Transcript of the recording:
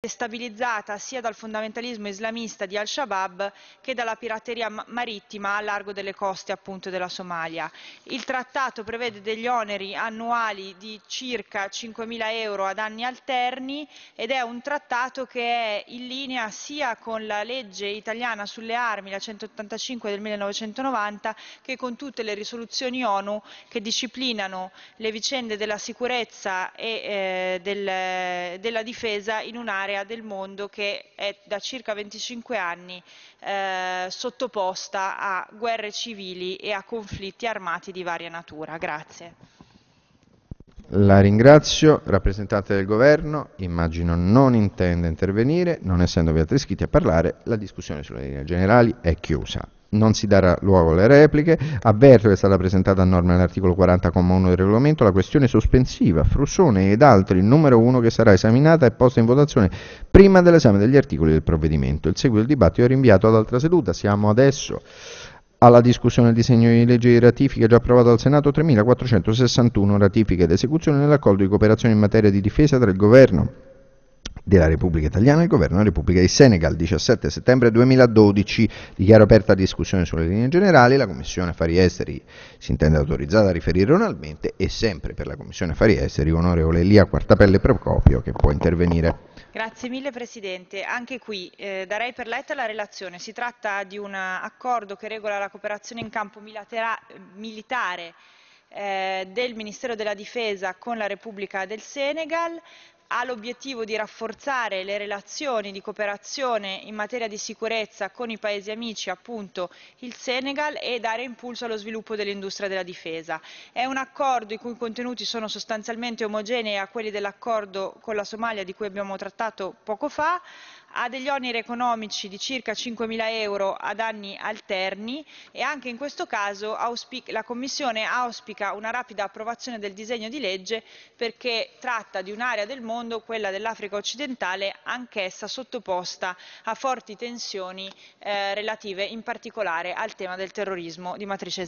destabilizzata sia dal fondamentalismo islamista di al-Shabaab che dalla pirateria marittima a largo delle coste appunto della Somalia. Il trattato prevede degli oneri annuali di circa 5.000 euro ad anni alterni ed è un trattato che è in linea sia con la legge italiana sulle armi, la 185 del 1990, che con tutte le risoluzioni ONU che disciplinano le vicende della sicurezza e eh, del, della difesa in un'area area del mondo che è da circa 25 anni eh, sottoposta a guerre civili e a conflitti armati di varia natura. Grazie. La ringrazio, rappresentante del governo, immagino non intenda intervenire, non essendovi altri iscritti a parlare, la discussione sulle linee generali è chiusa non si darà luogo alle repliche. Avverto che è stata presentata a norma dell'articolo 40,1 del regolamento la questione sospensiva, Frussone ed altri numero 1 che sarà esaminata e posta in votazione prima dell'esame degli articoli del provvedimento. Il seguito del dibattito è rinviato ad altra seduta. Siamo adesso alla discussione del disegno di legge di ratifica già approvato dal Senato 3461 ratifica ed esecuzione dell'accordo di cooperazione in materia di difesa tra il governo della Repubblica Italiana e il Governo della Repubblica di Senegal. 17 settembre 2012 dichiaro aperta discussione sulle linee generali, la Commissione Affari Esteri si intende autorizzata a riferire oralmente e sempre per la Commissione Affari Esteri onorevole Elia Quartapelle Procopio che può intervenire. Grazie mille Presidente, anche qui eh, darei per letta la relazione, si tratta di un accordo che regola la cooperazione in campo militare eh, del Ministero della Difesa con la Repubblica del Senegal ha l'obiettivo di rafforzare le relazioni di cooperazione in materia di sicurezza con i paesi amici, appunto il Senegal, e dare impulso allo sviluppo dell'industria della difesa. È un accordo i cui contenuti sono sostanzialmente omogenei a quelli dell'accordo con la Somalia di cui abbiamo trattato poco fa, ha degli oneri economici di circa 5.000 euro ad anni alterni e anche in questo caso la Commissione auspica una rapida approvazione del disegno di legge perché tratta di un'area del mondo, quella dell'Africa occidentale, anch'essa sottoposta a forti tensioni eh, relative in particolare al tema del terrorismo di matrice